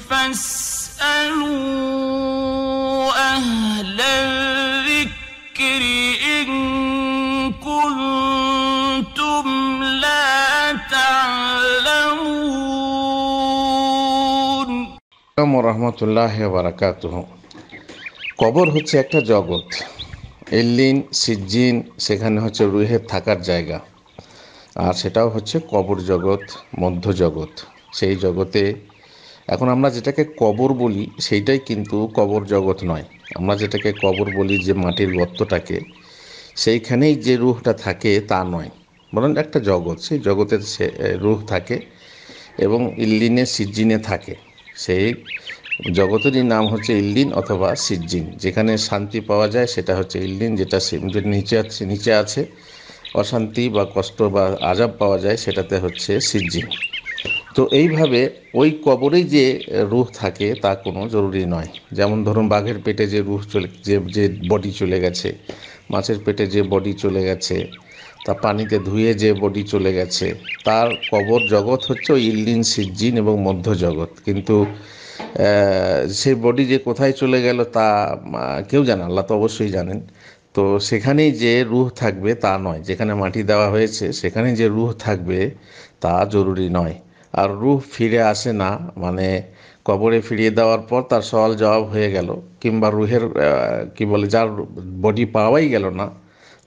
কবর হচ্ছে একটা জগৎ এল্লিন সিজিন সেখানে হচ্ছে রুহের থাকার জায়গা আর সেটাও হচ্ছে কবর জগৎ মধ্য জগৎ সেই জগতে এখন আমরা যেটাকে কবর বলি সেইটাই কিন্তু কবর জগৎ নয় আমরা যেটাকে কবর বলি যে মাটির গর্তটাকে সেইখানেই যে রুহটা থাকে তা নয় বরং একটা জগৎ সেই জগতের সে রুহ থাকে এবং ইল্লিনে সিজ্জিনে থাকে সেই জগতেরই নাম হচ্ছে ইল্লিন অথবা সিজ্জিন যেখানে শান্তি পাওয়া যায় সেটা হচ্ছে ইল্লিন যেটা নিচে আছে নিচে আছে অশান্তি বা কষ্ট বা আজাব পাওয়া যায় সেটাতে হচ্ছে সিজ্জিন তো এইভাবে ওই কবরেই যে রুহ থাকে তা কোনো জরুরি নয় যেমন ধরুন বাঘের পেটে যে রুহ চলে যে যে বডি চলে গেছে মাছের পেটে যে বডি চলে গেছে তা পানিতে ধুয়ে যে বডি চলে গেছে তার কবর জগৎ হচ্ছে ওই ইল্লিন সিজ্জিন এবং মধ্য জগৎ কিন্তু সেই বডি যে কোথায় চলে গেল তা কেউ জানে আল্লাহ তো অবশ্যই জানেন তো সেখানেই যে রুহ থাকবে তা নয় যেখানে মাটি দেওয়া হয়েছে সেখানে যে রুহ থাকবে তা জরুরি নয় আর রুহ ফিরে আসে না মানে কবরে ফিরিয়ে দেওয়ার পর তার সওয়াল জবাব হয়ে গেল কিংবা রুহের কি বলে যার বডি পাওয়াই গেল না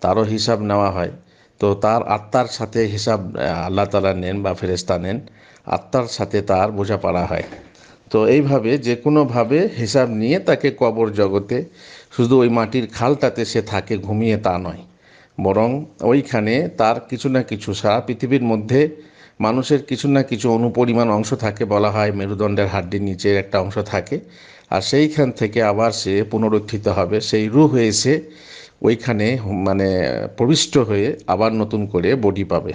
তারও হিসাব নেওয়া হয় তো তার আত্মার সাথে হিসাব আল্লাহ তালা নেন বা ফেরেস্তা নেন আত্মার সাথে তার বোঝাপড়া হয় তো এইভাবে যে কোনোভাবে হিসাব নিয়ে তাকে কবর জগতে শুধু ওই মাটির খালটাতে সে থাকে ঘুমিয়ে তা নয় বরং ওইখানে তার কিছু না কিছু সারা পৃথিবীর মধ্যে মানুষের কিছু না কিছু অনুপরিমাণ অংশ থাকে বলা হয় মেরুদণ্ডের হাড্ডির নিচের একটা অংশ থাকে আর সেইখান থেকে আবার সে পুনরুত্থিত হবে সেই রু হয়েছে ওইখানে মানে প্রবিষ্ট হয়ে আবার নতুন করে বডি পাবে